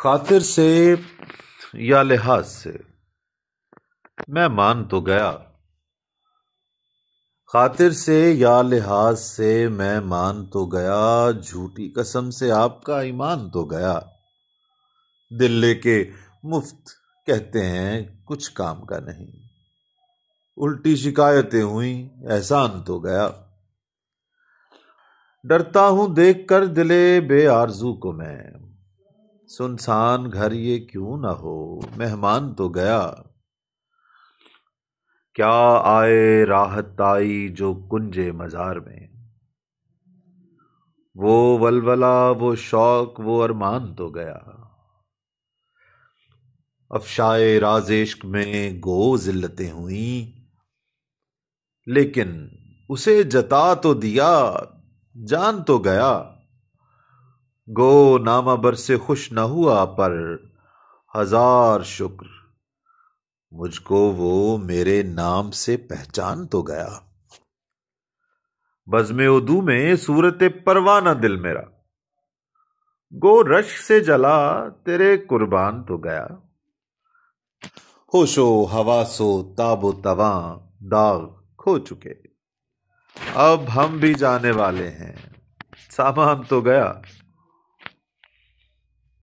खातिर से या लिहाज से मैं मान तो गया खातिर से या लिहाज से मैं मान तो गया झूठी कसम से आपका ईमान तो गया दिल लेके मुफ्त कहते हैं कुछ काम का नहीं उल्टी शिकायतें हुई एहसान तो गया डरता हूं देखकर दिले बे आरजू को मैं सुनसान घर ये क्यों ना हो मेहमान तो गया क्या आए राहत आई जो कुंजे मजार में वो वलवला वो शौक वो अरमान तो गया अफशाए राज इश्क में गो जिल्लतें हुई लेकिन उसे जता तो दिया जान तो गया गो नामा बर से खुश न हुआ पर हजार शुक्र मुझको वो मेरे नाम से पहचान तो गया बजमे उदू में सूरत परवाना दिल मेरा गो रश से जला तेरे कुर्बान तो गया होशो हवासो ताबो तवा दाग खो चुके अब हम भी जाने वाले हैं सामान तो गया